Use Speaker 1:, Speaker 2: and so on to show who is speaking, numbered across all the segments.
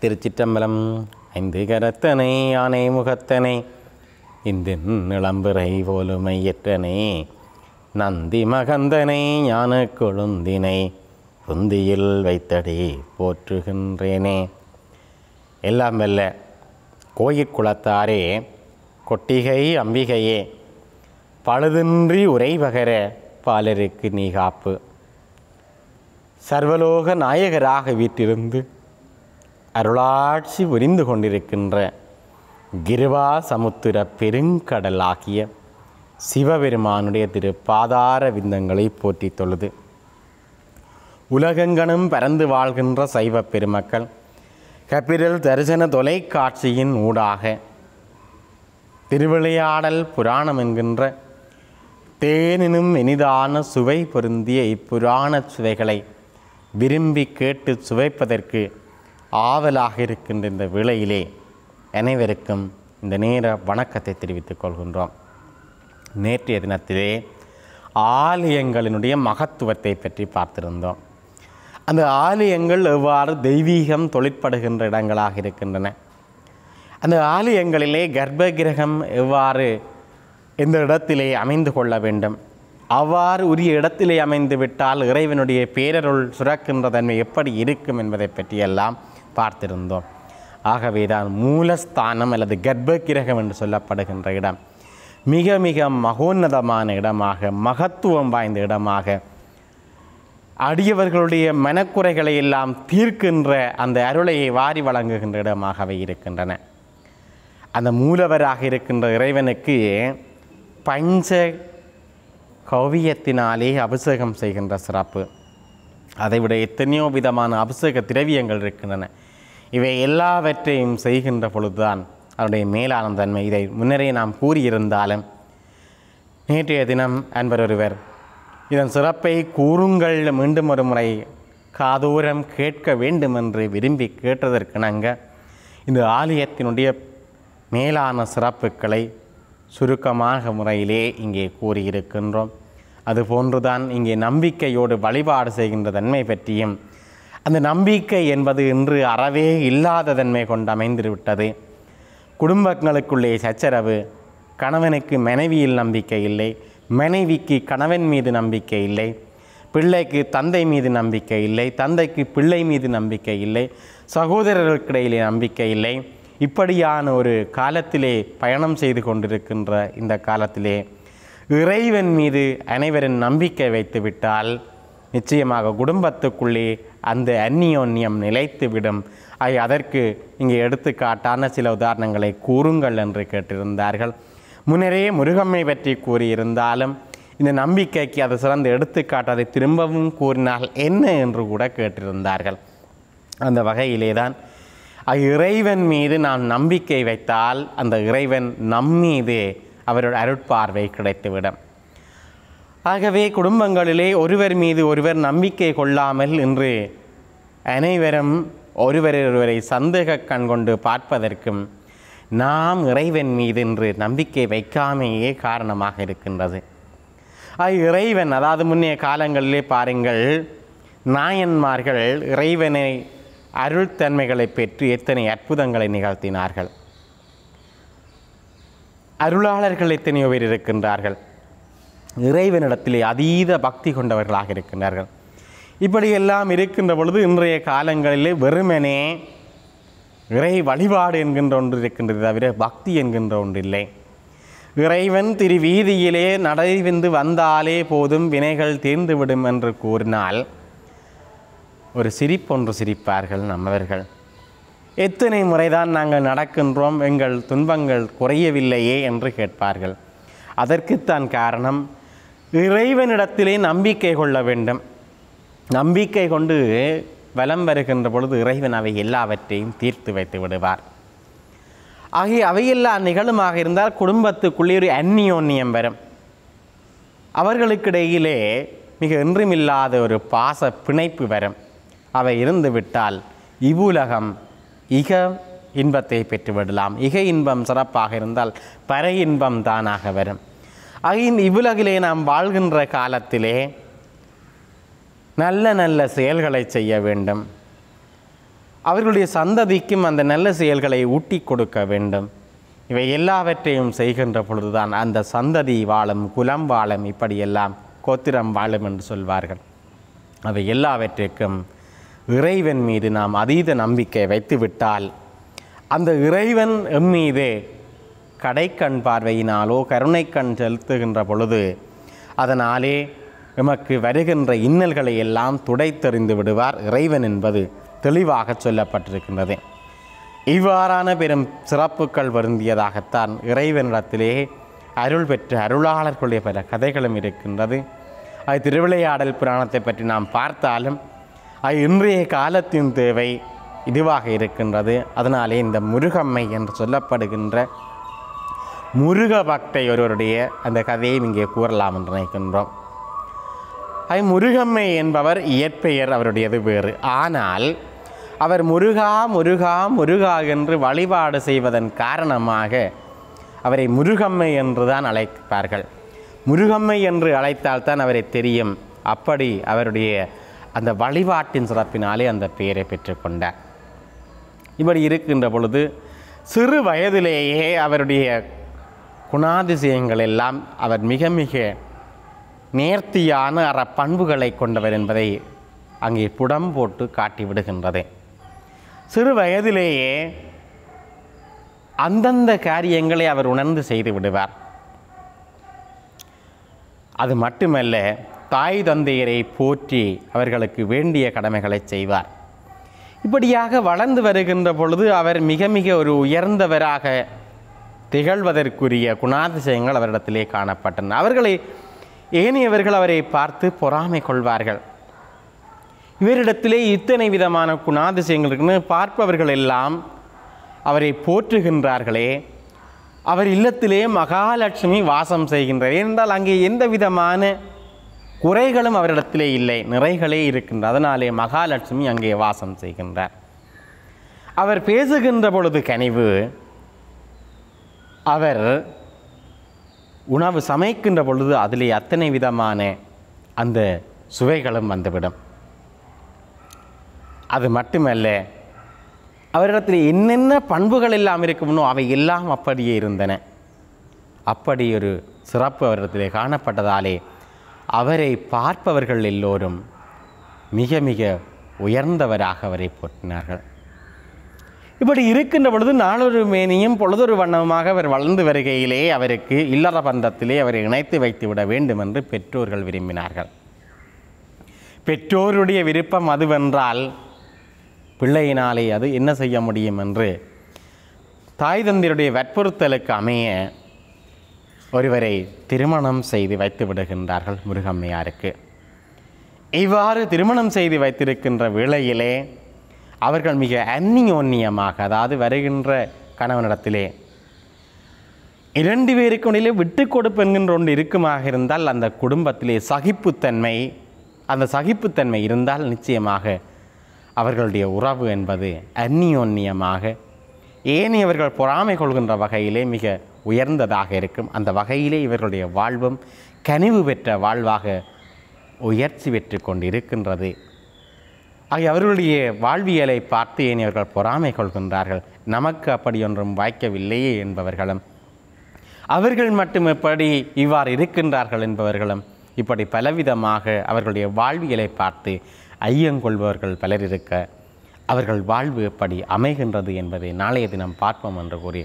Speaker 1: திருச்சிற்றம்பலம் ஐந்து கரத்தனை யானை முகத்தனை இந்தின் இளம்பிறை போலுமையற்றனை நந்தி மகந்தனை ஞான கொழுந்தினை புந்தியில் வைத்தடி போற்றுகின்றேனே எல்லாம் வெல்ல குளத்தாரே கொட்டிகை அம்பிகையே பழுதின்றி உரைவகர பாலருக்கு நீ காப்பு சர்வலோக நாயகராக வீட்டிருந்து அருளாட்சி புரிந்து கொண்டிருக்கின்ற கிருவா சமுத்திர ஆகிய சிவபெருமானுடைய திரு பாதார விந்தங்களை போற்றி தொழுது உலகெங்கனும் பறந்து வாழ்கின்ற சைவ பெருமக்கள் கபிரல் தரிசன தொலைக்காட்சியின் ஊடாக திருவிளையாடல் புராணம் என்கின்ற தேனினும் இனிதான சுவை பொருந்திய இப்புராண சுவைகளை விரும்பி கேட்டு சுவைப்பதற்கு ஆவலாக இருக்கின்ற இந்த விலையிலே அனைவருக்கும் இந்த நேர வணக்கத்தை தெரிவித்துக் கொள்கின்றோம் நேற்றைய தினத்திலே ஆலயங்களினுடைய மகத்துவத்தை பற்றி பார்த்திருந்தோம் அந்த ஆலயங்கள் எவ்வாறு தெய்வீகம் தொழிற்படுகின்ற இடங்களாக இருக்கின்றன அந்த ஆலயங்களிலே கர்ப்ப கிரகம் எவ்வாறு இந்த இடத்திலே அமைந்து கொள்ள வேண்டும் அவ்வாறு உரிய இடத்திலே அமைந்து விட்டால் இறைவனுடைய பேரருள் சுரக்கின்ற தன்மை எப்படி இருக்கும் என்பதை பற்றியெல்லாம் பார்த்திருந்தோம் ஆகவே தான் மூலஸ்தானம் அல்லது கர்ப்ப கிரகம் என்று சொல்லப்படுகின்ற இடம் மிக மிக மகோன்னதமான இடமாக மகத்துவம் வாய்ந்த இடமாக அடியவர்களுடைய மனக்குறைகளை எல்லாம் தீர்க்கின்ற அந்த அருளையை வாரி வழங்குகின்ற இடமாகவே இருக்கின்றன அந்த மூலவராக இருக்கின்ற இறைவனுக்கு பஞ்ச கவியத்தினாலே அபிஷேகம் செய்கின்ற சிறப்பு அதைவிட எத்தனையோ விதமான அபிஷேக திரவியங்கள் இருக்கின்றன இவை எல்லாவற்றையும் செய்கின்ற பொழுதுதான் அவருடைய மேலான தன்மை இதை முன்னரே நாம் கூறியிருந்தாலும் நேற்றைய தினம் அன்பர் ஒருவர் இதன் சிறப்பை கூறுங்கள் மீண்டும் ஒரு முறை காதூரம் கேட்க வேண்டும் என்று விரும்பி கேட்டதற்கிணங்க இந்த ஆலயத்தினுடைய மேலான சிறப்புகளை சுருக்கமாக முறையிலே இங்கே கூறியிருக்கின்றோம் அதுபோன்றுதான் இங்கே நம்பிக்கையோடு வழிபாடு செய்கின்ற தன்மை பற்றியும் அந்த நம்பிக்கை என்பது இன்று அறவே இல்லாததன்மை கொண்டு அமைந்து விட்டது குடும்பங்களுக்குள்ளே சச்சரவு கணவனுக்கு மனைவியில் நம்பிக்கை இல்லை மனைவிக்கு கணவன் மீது நம்பிக்கை இல்லை பிள்ளைக்கு தந்தை மீது நம்பிக்கை இல்லை தந்தைக்கு பிள்ளை மீது நம்பிக்கை இல்லை சகோதரர்களுக்கிடையிலே நம்பிக்கை இல்லை இப்படியான ஒரு காலத்திலே பயணம் செய்து கொண்டிருக்கின்ற இந்த காலத்திலே இறைவன் மீது அனைவரின் நம்பிக்கை வைத்துவிட்டால் நிச்சயமாக குடும்பத்துக்குள்ளே அந்த அந்நியோன்யம் நிலைத்துவிடும் அதற்கு இங்கே எடுத்துக்காட்டான சில உதாரணங்களை கூறுங்கள் என்று கேட்டிருந்தார்கள் முன்னரே முருகம்மை பற்றி கூறியிருந்தாலும் இந்த நம்பிக்கைக்கு அது சிறந்த எடுத்துக்காட்டு அதை திரும்பவும் கூறினால் என்ன என்று கூட கேட்டிருந்தார்கள் அந்த வகையிலே தான் இறைவன் மீது நாம் நம்பிக்கை வைத்தால் அந்த இறைவன் நம்மீது அவரோட அருட்பார்வை கிடைத்துவிடும் ஆகவே குடும்பங்களிலே ஒருவர் மீது ஒருவர் நம்பிக்கை கொள்ளாமல் இன்று அனைவரும் ஒருவரொருவரை சந்தேக கண் கொண்டு பார்ப்பதற்கும் நாம் இறைவன் மீது இன்று நம்பிக்கை வைக்காமையே காரணமாக இருக்கின்றது இறைவன் அதாவது முன்னைய காலங்களிலே பாருங்கள் நாயன்மார்கள் இறைவனை அருள்தன்மைகளை பெற்று எத்தனை அற்புதங்களை நிகழ்த்தினார்கள் அருளாளர்கள் எத்தனையோ பேர் இருக்கின்றார்கள் இறைவனிடத்திலே அதீத பக்தி கொண்டவர்களாக இருக்கின்றார்கள் இப்படியெல்லாம் இருக்கின்ற பொழுது இன்றைய காலங்களிலே வெறுமனே இறை வழிபாடு என்கின்ற ஒன்று இருக்கின்றது தவிர பக்தி என்கின்ற ஒன்று இல்லை இறைவன் திரு வீதியிலே நடைவெந்து வந்தாலே போதும் வினைகள் தீர்ந்துவிடும் என்று கூறினால் ஒரு சிரிப்பொன்று சிரிப்பார்கள் நம்மவர்கள் எத்தனை முறைதான் நாங்கள் நடக்கின்றோம் எங்கள் துன்பங்கள் குறையவில்லையே என்று கேட்பார்கள் அதற்குத்தான் காரணம் இறைவனிடத்திலே நம்பிக்கை கொள்ள வேண்டும் நம்பிக்கை கொண்டு வலம் வருகின்ற பொழுது இறைவன் அவை எல்லாவற்றையும் தீர்த்து வைத்து விடுவார் ஆகிய அவையெல்லாம் நிகழுமாக இருந்தால் குடும்பத்துக்குள்ளே ஒரு அந்நியோன்யம் வரும் அவர்களுக்கிடையிலே மிக இன்றுமில்லாத ஒரு பாச பிணைப்பு வரும் அவை இருந்துவிட்டால் இவ்வுலகம் இக இன்பத்தை பெற்றுவிடலாம் இக இன்பம் சிறப்பாக இருந்தால் பர இன்பம் தானாக வரும் ஆகின் இவ்வுலகிலே நாம் வாழ்கின்ற காலத்திலே நல்ல நல்ல செயல்களை செய்ய வேண்டும் அவர்களுடைய சந்ததிக்கும் அந்த நல்ல செயல்களை ஊட்டி கொடுக்க வேண்டும் இவை எல்லாவற்றையும் செய்கின்ற பொழுதுதான் அந்த சந்ததி வாழும் குலம் வாழும் இப்படியெல்லாம் கோத்திரம் வாழும் என்று சொல்வார்கள் அவை எல்லாவற்றிற்கும் இறைவன் மீது நாம் அதீத நம்பிக்கை வைத்துவிட்டால் அந்த இறைவன் எம்மீது கடைக்கண் பார்வையினாலோ கருணைக்கண் செலுத்துகின்ற பொழுது அதனாலே எமக்கு வருகின்ற இன்னல்களை எல்லாம் துடைத்தெறிந்து விடுவார் இறைவன் என்பது தெளிவாக சொல்லப்பட்டிருக்கின்றது இவ்வாறான பெரும் சிறப்புகள் வருந்தியதாகத்தான் இறைவனிடத்திலே அருள் பெற்ற அருளாளர்களுடைய பல கதைகளும் இருக்கின்றது அது திருவிளையாடல் புராணத்தை பற்றி நாம் பார்த்தாலும் அது இன்றைய காலத்தின் தேவை இதுவாக இருக்கின்றது அதனாலே இந்த முருகம்மை என்று சொல்லப்படுகின்ற முருக பக்தை ஒருவருடைய அந்த கதையை இங்கே கூறலாம் என்று நினைக்கின்றோம் ஐ முருகம்மை என்பவர் இயற்பெயர் அவருடையது வேறு ஆனால் அவர் முருகா முருகா முருகா என்று வழிபாடு செய்வதன் காரணமாக அவரை முருகம்மை என்று தான் அழைப்பார்கள் முருகம்மை என்று அழைத்தால் தான் அவரை தெரியும் அப்படி அவருடைய அந்த வழிபாட்டின் சிறப்பினாலே அந்த பெயரை பெற்றுக்கொண்டார் இப்படி இருக்கின்ற பொழுது சிறு வயதிலேயே அவருடைய குணாதிசயங்கள் எல்லாம் அவர் மிக மிக நேர்த்தியான அற பண்புகளை கொண்டவர் என்பதை அங்கே புடம் போட்டு காட்டிவிடுகின்றது சிறு வயதிலேயே அந்தந்த காரியங்களை அவர் உணர்ந்து செய்து விடுவார் அது மட்டுமல்ல தாய் தந்தையரை போற்றி அவர்களுக்கு வேண்டிய கடமைகளை செய்வார் இப்படியாக வளர்ந்து வருகின்ற பொழுது அவர் மிக மிக ஒரு உயர்ந்தவராக திகழ்வதற்குரிய குணாதிசயங்கள் அவரிடத்திலே காணப்பட்டன அவர்களை ஏனையவர்கள் அவரை பார்த்து பொறாமை கொள்வார்கள் இவரிடத்திலே இத்தனை விதமான குணாதிசயங்கள் இருக்குன்னு பார்ப்பவர்கள் எல்லாம் அவரை போற்றுகின்றார்களே அவர் இல்லத்திலே மகாலட்சுமி வாசம் செய்கின்றார் ஏனென்றால் அங்கே எந்த விதமான குறைகளும் அவரிடத்திலே இல்லை நிறைகளே இருக்கின்ற அதனாலே மகாலட்சுமி அங்கே வாசம் செய்கின்றார் அவர் பேசுகின்ற பொழுது கனிவு அவர் உணவு சமைக்கின்ற பொழுது அதில் அத்தனை விதமான அந்த சுவைகளும் வந்துவிடும் அது மட்டுமல்ல அவரிடத்தில் என்னென்ன பண்புகள் எல்லாம் இருக்கும்னோ அவை எல்லாம் அப்படியே இருந்தன அப்படி ஒரு சிறப்பு அவரிடத்தில் காணப்பட்டதாலே அவரை பார்ப்பவர்கள் எல்லோரும் மிக மிக உயர்ந்தவராக அவரை போற்றினார்கள் இப்படி இருக்கின்ற பொழுது நாளொரு மேனியும் பொழுதொரு வண்ணமுமாக அவர் வளர்ந்து வருகையிலே அவருக்கு இல்லற பந்தத்திலே அவரை இணைத்து வைத்து விட வேண்டும் என்று பெற்றோர்கள் விரும்பினார்கள் பெற்றோருடைய விருப்பம் அதுவென்றால் பிள்ளையினாலே அது என்ன செய்ய முடியும் என்று தாய் தந்தையுடைய வற்புறுத்தலுக்கு அமைய ஒருவரை திருமணம் செய்து வைத்து விடுகின்றார்கள் முருகம்மையாருக்கு இவ்வாறு திருமணம் செய்து வைத்திருக்கின்ற வேளையிலே அவர்கள் மிக அந்நியோன்னியமாக அதாவது வருகின்ற கணவனிடத்திலே இரண்டு பேருக்கு இடையிலே விட்டு கொடுப்பு என்கின்ற ஒன்று இருக்குமாக இருந்தால் அந்த குடும்பத்திலே சகிப்புத்தன்மை அந்த சகிப்புத்தன்மை இருந்தால் நிச்சயமாக அவர்களுடைய உறவு என்பது அந்நியோன்னியமாக ஏனையவர்கள் பொறாமை கொள்கின்ற வகையிலே மிக உயர்ந்ததாக இருக்கும் அந்த வகையிலே இவர்களுடைய வாழ்வும் கனிவு பெற்ற வாழ்வாக உயர்ச்சி பெற்று கொண்டிருக்கின்றது ஆகிய அவர்களுடைய வாழ்வியலை பார்த்து ஏனியவர்கள் பொறாமை கொள்கின்றார்கள் நமக்கு அப்படி ஒன்றும் வாய்க்கவில்லையே என்பவர்களும் அவர்கள் மட்டும் எப்படி இவ்வாறு இருக்கின்றார்கள் என்பவர்களும் இப்படி பலவிதமாக அவர்களுடைய வாழ்வியலை பார்த்து ஐயங்கொள்பவர்கள் பலர் இருக்க அவர்கள் வாழ்வு எப்படி அமைகின்றது என்பதை நாளைய தினம் பார்ப்போம் என்று கூறி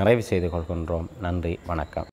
Speaker 1: நிறைவு செய்து கொள்கின்றோம் நன்றி வணக்கம்